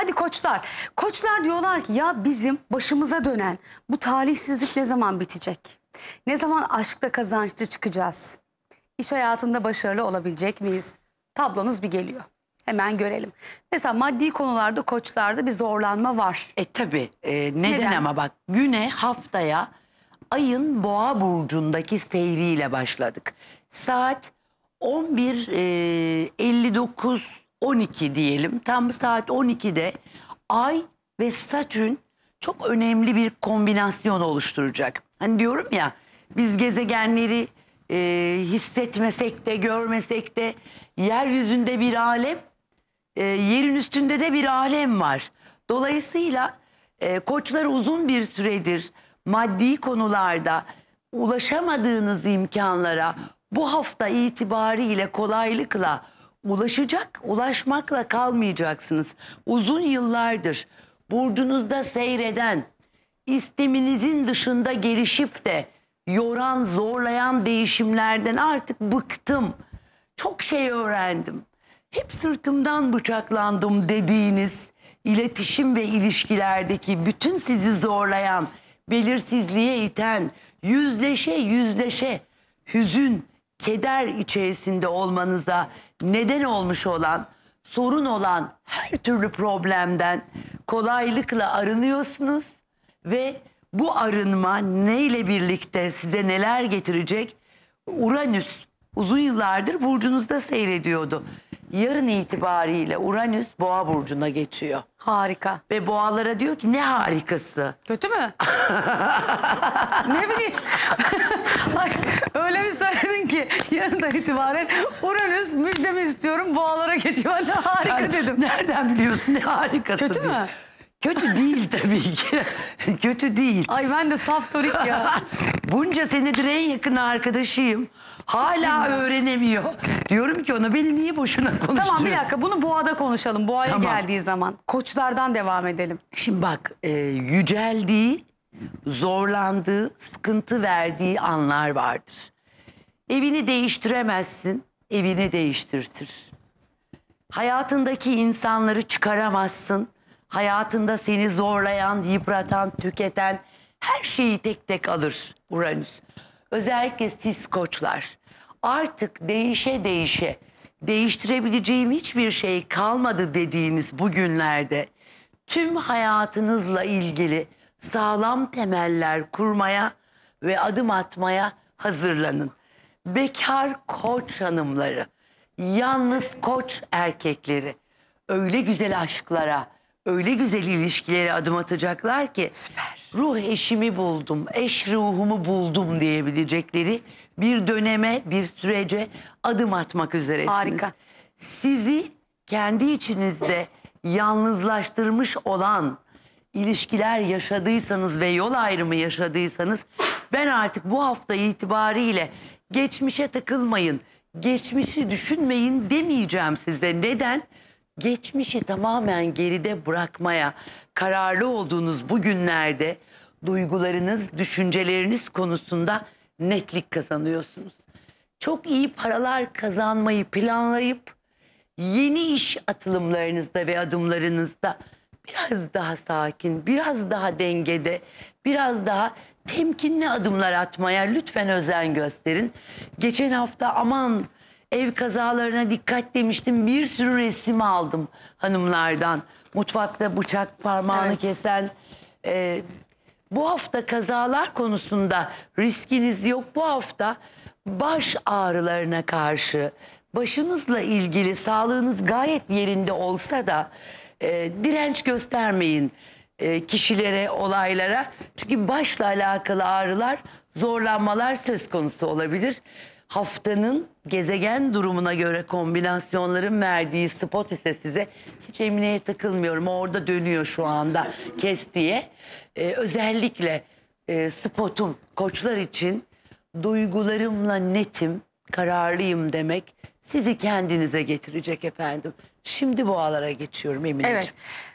Hadi koçlar. Koçlar diyorlar ki ya bizim başımıza dönen bu talihsizlik ne zaman bitecek? Ne zaman aşkta kazançlı çıkacağız? İş hayatında başarılı olabilecek miyiz? Tablonuz bir geliyor. Hemen görelim. Mesela maddi konularda koçlarda bir zorlanma var. E tabi. E, neden, neden ama bak güne haftaya ayın boğa burcundaki seyriyle başladık. Saat 11.59 12 diyelim. Tam saat 12'de Ay ve Satürn çok önemli bir kombinasyon oluşturacak. Hani diyorum ya biz gezegenleri e, hissetmesek de görmesek de yeryüzünde bir alem, e, yerin üstünde de bir alem var. Dolayısıyla e, koçlar uzun bir süredir maddi konularda ulaşamadığınız imkanlara bu hafta itibariyle kolaylıkla ulaşacak, ulaşmakla kalmayacaksınız. Uzun yıllardır burcunuzda seyreden, isteminizin dışında gelişip de yoran, zorlayan değişimlerden artık bıktım. Çok şey öğrendim. Hep sırtımdan bıçaklandım dediğiniz iletişim ve ilişkilerdeki bütün sizi zorlayan, belirsizliğe iten, yüzleşe yüzleşe hüzün, keder içerisinde olmanıza neden olmuş olan, sorun olan her türlü problemden kolaylıkla arınıyorsunuz ve bu arınma neyle birlikte size neler getirecek? Uranüs uzun yıllardır burcunuzda seyrediyordu. Yarın itibariyle Uranüs Boğa burcuna geçiyor. Harika. Ve boğalara diyor ki ne harikası. Kötü mü? ne bileyim. Ay, öyle bir yarından itibaren Uranüs müjdemi istiyorum boğalara geçiyor. Ne harika yani, dedim. Nereden biliyorsun ne harikası. Kötü mü? Kötü değil tabii ki. Kötü değil. Ay ben de saftorik ya. Bunca senedir en yakın arkadaşıyım. Hala öğrenemiyor. Diyorum ki ona beni niye boşuna konuşuyorsun? Tamam bir dakika bunu Boğa'da konuşalım. Boğa'ya tamam. geldiği zaman. Koçlardan devam edelim. Şimdi bak e, yüceldiği, zorlandığı, sıkıntı verdiği anlar vardır. Evini değiştiremezsin, evini değiştirtir. Hayatındaki insanları çıkaramazsın. Hayatında seni zorlayan, yıpratan, tüketen her şeyi tek tek alır Uranüs. Özellikle siz koçlar. Artık değişe değişe değiştirebileceğim hiçbir şey kalmadı dediğiniz bugünlerde tüm hayatınızla ilgili sağlam temeller kurmaya ve adım atmaya hazırlanın bekar koç hanımları, yalnız koç erkekleri öyle güzel aşklara, öyle güzel ilişkilere adım atacaklar ki Süper. ruh eşimi buldum, eş ruhumu buldum diyebilecekleri bir döneme, bir sürece adım atmak üzeresiniz. Harika. Sizi kendi içinizde yalnızlaştırmış olan ilişkiler yaşadıysanız ve yol ayrımı yaşadıysanız ben artık bu hafta itibariyle geçmişe takılmayın, geçmişi düşünmeyin demeyeceğim size. Neden? Geçmişi tamamen geride bırakmaya kararlı olduğunuz bu günlerde duygularınız, düşünceleriniz konusunda netlik kazanıyorsunuz. Çok iyi paralar kazanmayı planlayıp yeni iş atılımlarınızda ve adımlarınızda biraz daha sakin, biraz daha dengede, biraz daha temkinli adımlar atmaya lütfen özen gösterin. Geçen hafta aman ev kazalarına dikkat demiştim. Bir sürü resim aldım hanımlardan. Mutfakta bıçak parmağını evet. kesen. E, bu hafta kazalar konusunda riskiniz yok. Bu hafta baş ağrılarına karşı başınızla ilgili sağlığınız gayet yerinde olsa da e, direnç göstermeyin e, kişilere, olaylara. Çünkü başla alakalı ağrılar, zorlanmalar söz konusu olabilir. Haftanın gezegen durumuna göre kombinasyonların verdiği spot ise size hiç Emine'ye takılmıyorum. Orada dönüyor şu anda kes diye. E, özellikle e, spotum koçlar için duygularımla netim, kararlıyım demek sizi kendinize getirecek efendim. Şimdi boğalara geçiyorum Emineciğim. Evet.